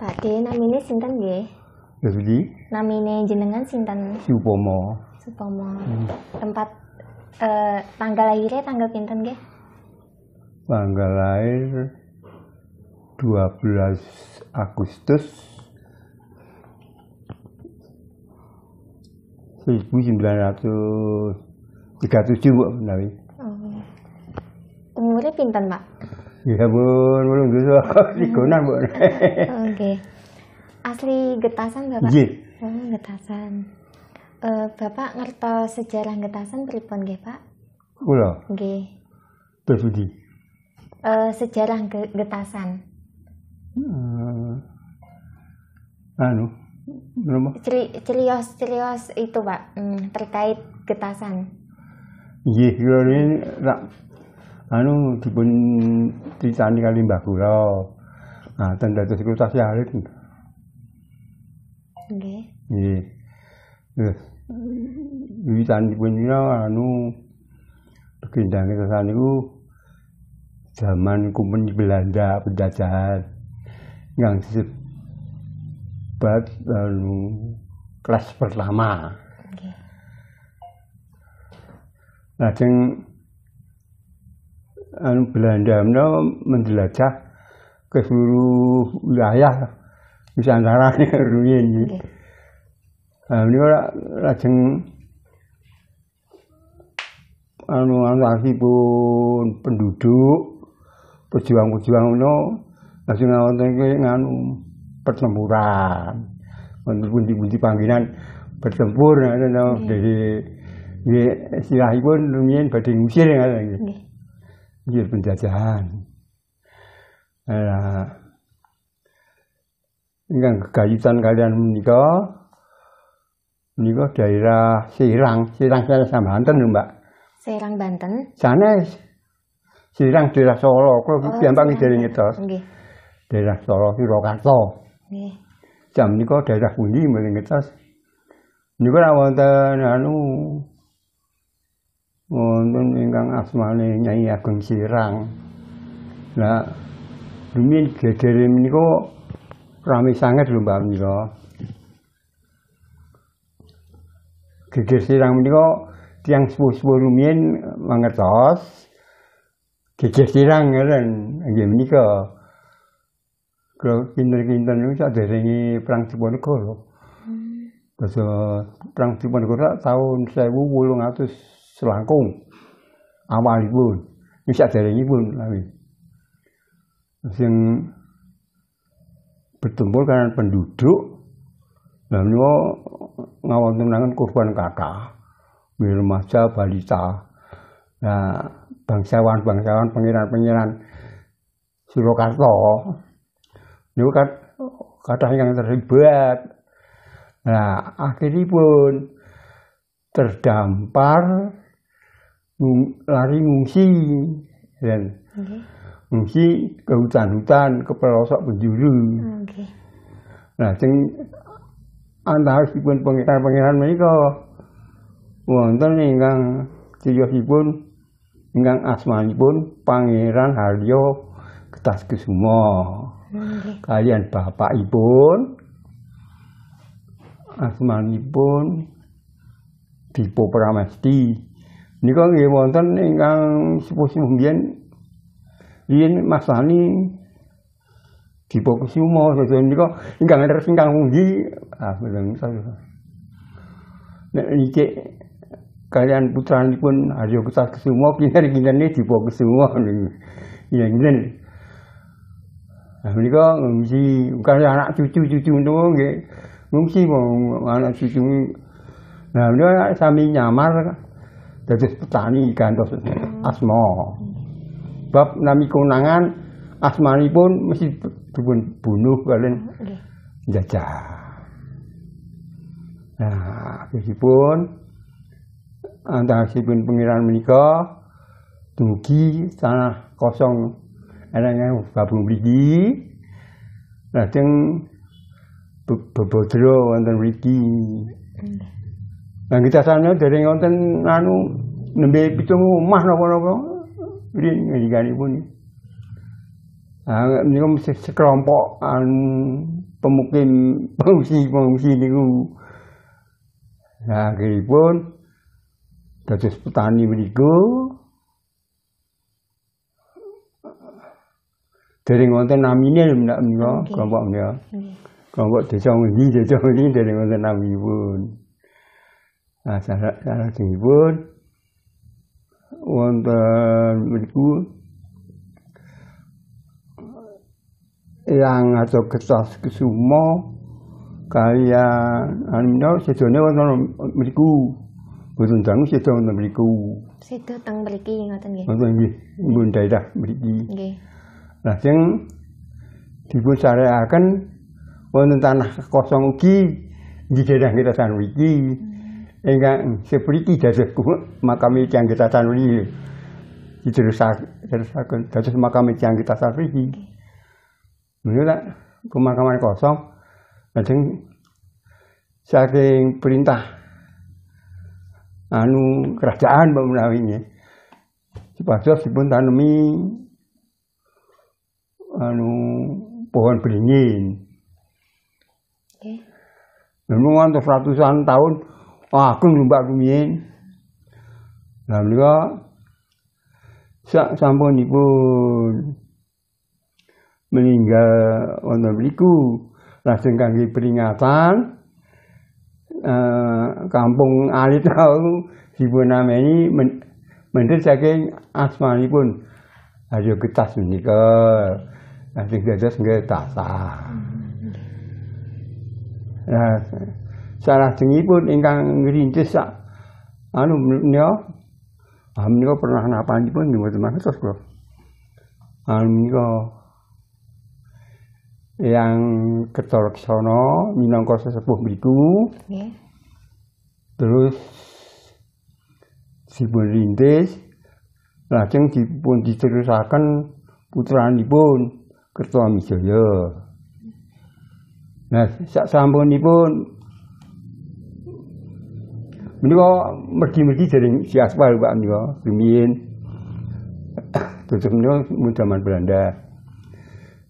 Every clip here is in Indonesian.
pak Badhe namanya sintan nggih? nama ini jenengan sintan Supomo. Supomo. Hmm. Tempat eh, tanggal lahirnya tanggal pinten G? Tanggal lahir 12 Agustus 1937 Bu Nawi. Oh. Umurnya iya. pinten, Pak? Ya, Bu, belum dosa. Sikunan, Bu okay. asli getasan bapak Nggih. Iya. oh, getasan uh, bapak ngertos sejarah getasan pripun nggih pak kula nggih Berbudi. Uh, eh, sejarah getasan Hmm. anu rumah Ceri cerios cerios itu pak hmm, terkait getasan Iya, kalau ini anu dipun ceritani kali mbak Kula. Nah, ten dados iku tasih alit. ini, iya, Terus wiwitanipun ini anu kegendange kesan niku zaman kumpul Belanda penjajahan yang disebut anu kelas pertama. Nggih. Lajeng anu Belanda menika menjelajah ke seluruh wilayah Nusantara ya. ini ruin. Okay. Nah, ini orang lajeng anu anu pun penduduk pejuang-pejuang itu langsung ngawonten nganu pertempuran. Wonten pundi-pundi panggilan bertempur ngoten nah, dari Jadi nggih istilahipun rumiyin badhe ngusir ya, ngoten. Nggih. Ngusir penjajahan. Ya. Ingkang gegayutan kalian menika menika daerah Serang, Serang saya Banten Mbak. Serang Banten. Sana, Serang daerah Solo, kalau oh, gampang dari ngetos. Daerah Solo Surakarta. Nggih. Jam nika daerah pundi mrene ngetos. Niku ra wonten anu wonten ingkang asmane Nyai Agung Sirang. Lah Rumiyin gegere menika rame sanget lho Mbak Mira. Geger sirang menika tiyang sepuh-sepuh rumiyin mangertos. Geger sirang ngeten kan, nggih menika. Kalau pinter-pinter ini sak derenge perang Diponegoro. Basa perang Diponegoro tahun 1800 selangkung awal ini awalipun. dari ini pun lawi sing bertumpul karena penduduk lo ngawal ngawontenaken korban kakak biar remaja balita nah bangsawan-bangsawan pengiran-pengiran Surakarta ini kan kata yang terlibat Nah, akhirnya pun terdampar lari ngungsi dan ngungsi ke hutan-hutan, ke pelosok penjuru. Okay. Nah, pengiran-pengiran mereka. pangeran-pangeran enggang wonten ingkang enggang ingkang asmanipun Pangeran Haryo Ketas bapak Okay. Kalian bapakipun asmanipun Dipo Pramesti. Nika nggih wonten ingkang sepuh-sepuh mungkin Yen iya, masani dipokusi umo sesuai niku ingkang leres ingkang mugi ah mboten saya. Nek iki kalian putranipun Aryo Kesah Kesuma kiner-kinerne ini umo niku. Ya ngene. Nah menika ngungsi bukan anak cucu-cucu niku nggih. Ngungsi mau anak cucu Nah mereka sami nyamar dados petani gantos asma bab nami asmani pun mesti dipun bunuh kalian jajah. Nah, meskipun antara sipun pengiran menikah, tungki tanah kosong enaknya babung mriki. Lajeng bebodro wonten mriki. Nah, kita sana dari wonten anu nembe pitung omah napa-napa. Rin ngendikanipun. Ah niku kan sekelompok an ah, pemukim pengungsi-pengungsi niku. Nah, pun terus petani mriku dereng wonten namine lho menak menika kelompok menika. Kelompok desa ngendi desa dari dereng wonten naminipun. Nah, salah salah pun wonten mriku yang aja gesas kesuma kalian anino sedone wonten mriku boten dangu seda wonten mriku seda teng mriki ngoten nggih ngoten nggih mbun daerah mriki nggih lajeng dipun sareaken wonten tanah kosong ugi nggih daerah kita sanwiki ingkang sepriki dados makam yang kita terus diterusaken ya. dados makam yang kita sanuri menika ya. pemakaman kosong lajeng nah, saking perintah anu kerajaan menawi supados dipun tanami anu pohon beringin. Nggih. untuk ratusan tahun Wah, lho Mbak rumiyin. lalu menika sak pun meninggal untuk beliku. langsung kaki peringatan uh, kampung alit tahu si nama ini, men, mendir saking pun ada ya Getas menika nanti gajah nggih tasah. Nah, hmm pun ingkang ngrintis sak anu menika ah menika pernah napanipun mboten mangertos kula anu menika yang ketolok sono sesepuh mriku nggih terus pun rintis lajeng dipun diterusaken putranipun Kertawijaya nah sak pun Menika mergi-mergi jaring si aspal Pak menika rumiyin. Terus menika zaman Belanda.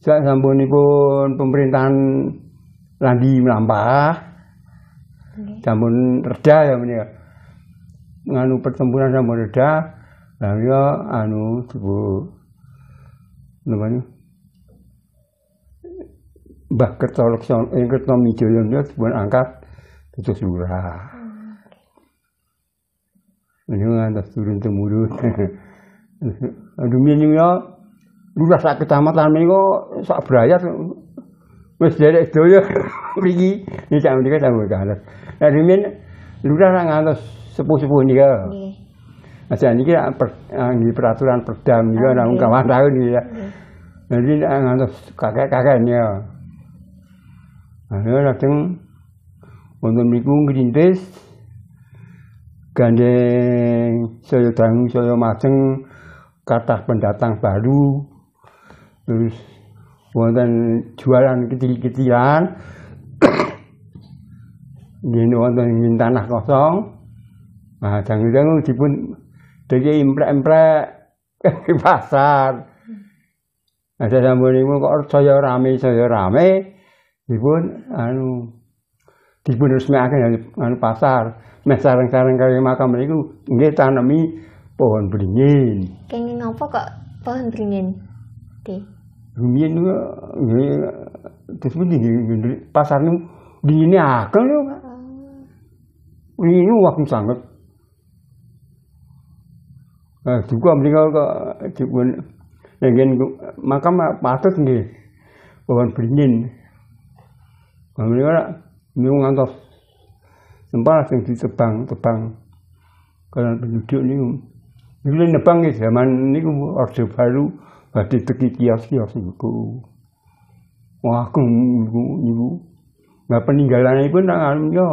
Sak sampunipun pemerintahan Landi melampah. Sampun reda ya menika. Ya? Nganu pertempuran sampun reda. Lah menika ya, anu dibu namanya Mbah Kertolok yang eh, Kertolok Mijoyo menika dipun angkat terus surah. Mendingan turun temurun. Demi nyuya lurah sak kecamatan menika sak brayat wis derek sedaya mriki iki sak menika tambah kalah. Nah demi udah sak ngantos sepuh-sepuh nika. Nggih. Aja niki per, nggih ah, peraturan perda nika ah, namun kawan tahun iki ya. Jadi nah, ngantos kakek-kakek nika. Ya. Nah, untuk wonten mriku ngrintis gandeng saya dangung saya majeng kathah pendatang baru terus wonten jualan kecil-kecilan gini wonten minta tanah kosong nah dangung-dangung dipun dadi imprek-imprek ke pasar ada nah, sampunimu kok saya rame saya rame dipun anu dipun resmikaken anu, anu pasar meh nah, saran sareng kaya makam niku nggih tanami pohon beringin. Kenging ngapa kok pohon beringin? Di. Rumiyin nggih terus pundi pasar niku dingine akeh lho. Oh. Wingi waktu sangat. Eh, nah, juga mereka kok dipun ngen makam patut nggih pohon beringin. Kami ora nyung ngantos sempal sing ditebang-tebang kalau penduduk ini niku nebang ya zaman aku Orde Baru badhe teki kios-kios niku wah aku niku niku nah peninggalanipun nang anu yo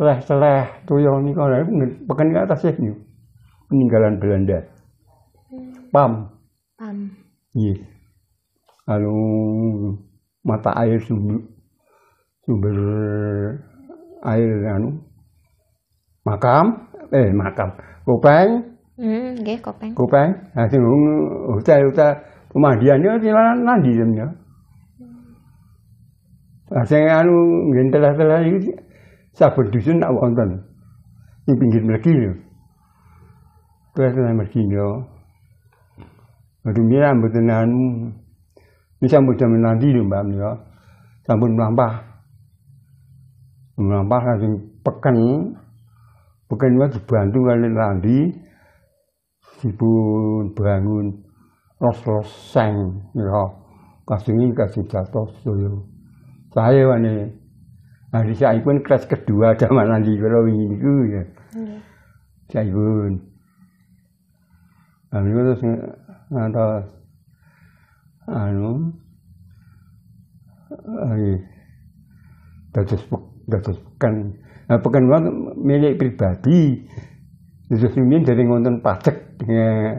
ya, teleh yang toyo niku pekan ke atas ya peninggalan Belanda pam pam iya yes. lalu mata air sumber sumber air anu makam eh makam kopeng nggih mm, kopeng kopeng nah sing hotel uta pemandiannya di nang ndi jamnya nah sing anu ngentel-entel iki saben dusun tak wonten ing pinggir mlegi lho kuwi nang mlegi yo Rumia mboten anu bisa mboten nandi lho Mbak yo sampun mlampah Melampah sing peken peken wae dibantu kali landi dibun bangun los-los seng ya kasingin kasih jatuh sedaya saya wane hari saya pun kelas kedua zaman nanti kalau ingin itu ya saya pun lalu terus ngata anu Ay, eh, dados bukan bukan eh, uang milik pribadi justru Mimin dari ngonten pajak hmm.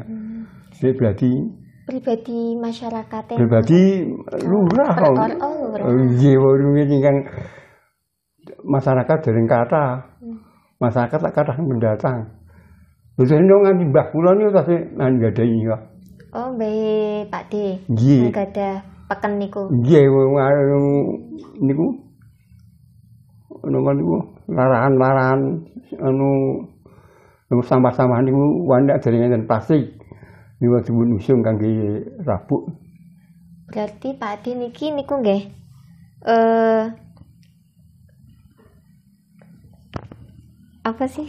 pribadi pribadi masyarakat pribadi lurah oh eh, iya warung ini kan masyarakat dari kata hmm. masyarakat tak kata mendatang Bisa ini nganti mbah kula niku tasih nang gadahi Pak. Oh, baik Pak de Nggih. Gadah peken niku. Nggih, niku napa anu kan niku larahan-larahan anu, anu sampah-sampah niku wanda dereng dan plastik. Niku dipun usung kangge rabuk. Berarti Pak niki niku nggih eh apa sih?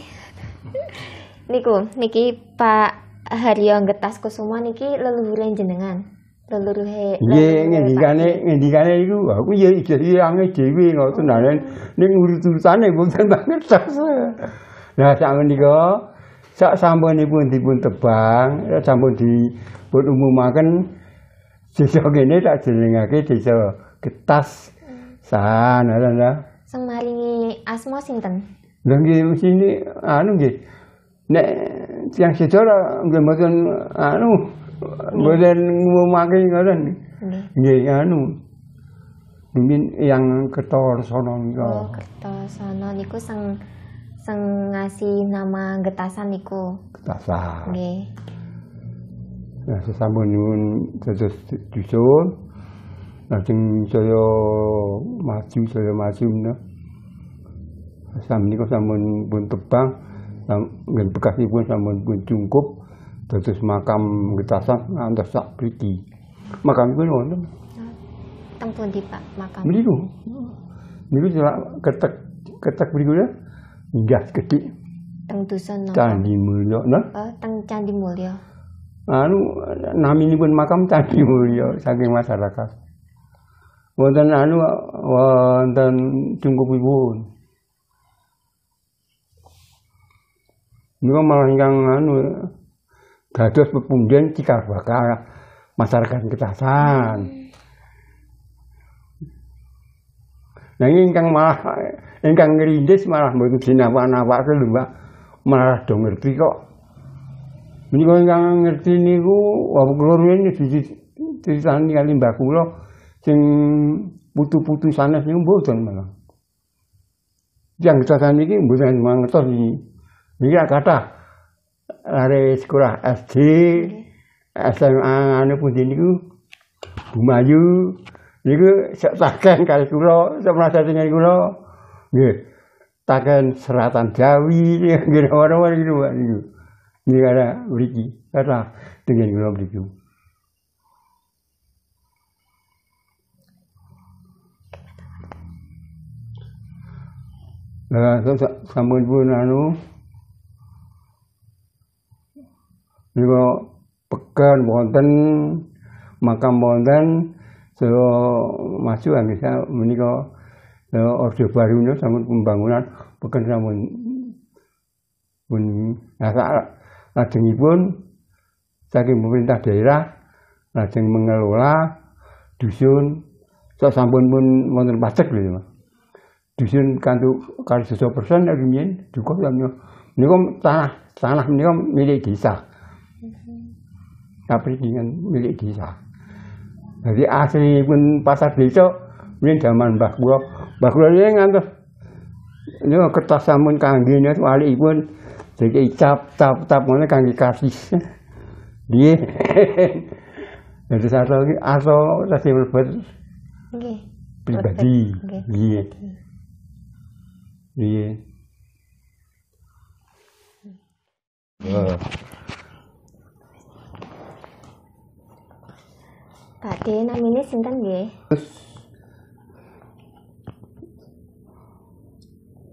niku niki Pak Haryo Getas Kusuma niki leluhuran jenengan leluruhe nggih ngendikane ngendikane iku aku ya ilange ya dhewe ngoten oh. nane ning urut-urutane mboten mangertos nah sak menika sak sampunipun dipun tebang sampun dipun umumaken desa kene tak jenengake desa Getas san ana ta sing maringi asma sinten lha nggih mesine anu nggih nek tiyang sedora nggih mboten anu ada hmm. nih. ngoten. Hmm. Nggih anu. Mimin yang ketor sono nika. Oh, sono niku sang sang ngasih nama Getasan niku. Getasan. Nggih. Nah, sesampun nyuwun dados dusun. Lajeng nah, saya maju, saya maju nah. Sam niku sampun pun tebang, ngen bekasipun sampun pun cungkup. Terus makam kita sah anda sak pergi Makam iku nonton Teng di Pak, makam? gue Niku celak ketek ketek mriku ya. Gas kecil Teng dusun Candi mulia, nah. Oh, teng Candi mulia, Anu nami pun makam Candi mulia saking masyarakat. Wonten anu wonten ibu Niku malah yang anu dados pepunggen cikar bakal masyarakat ketasan. Nah ingkang malah ingkang ngerindes malah mboten sinawak-nawake lho Mbak. Malah do ngerti kok. Menika ingkang ngerti nih, sisi kula rumiyin diceritani kali Mbak kula sing putu-putu sih niku mboten malah. Yang kita saniki mboten mangertos niki. Niki kata. Lari sekolah SD, SMA anu pun sini ku, Bumayu niku ku taken kali kulo, sok merasa dengan kulo, Nggih. takkan seratan Jawi nggih warna ora gitu, gitu, ini ada beri, kata dengan kulo ku. Nah, sambung pun anu Jika pekan bonten makam wonten so maju kan, bisa menika ya, Orde Baru nya sampun pembangunan pekan sampun pun rasa nah, pun saking pemerintah daerah lajeng mengelola dusun so sampun pun wonten pajak lho ya, Mas dusun kantu kali sesuatu persen dari ini juga tanah tanah menika milik desa tapi dengan milik desa. Jadi asli pun pasar desa, mungkin zaman Mbah Kulo, Mbah Kulo ini ngantuk. Ini kertas samun kanggini, wali pun, jadi cap, cap, cap, mana kanggi kasih. Dia, jadi satu lagi, atau kasih berbuat pribadi. Dia, dia. Badhe namine sinten nggih?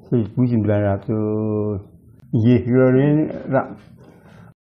Seribu sembilan ratus. Iya, ini iya, iya,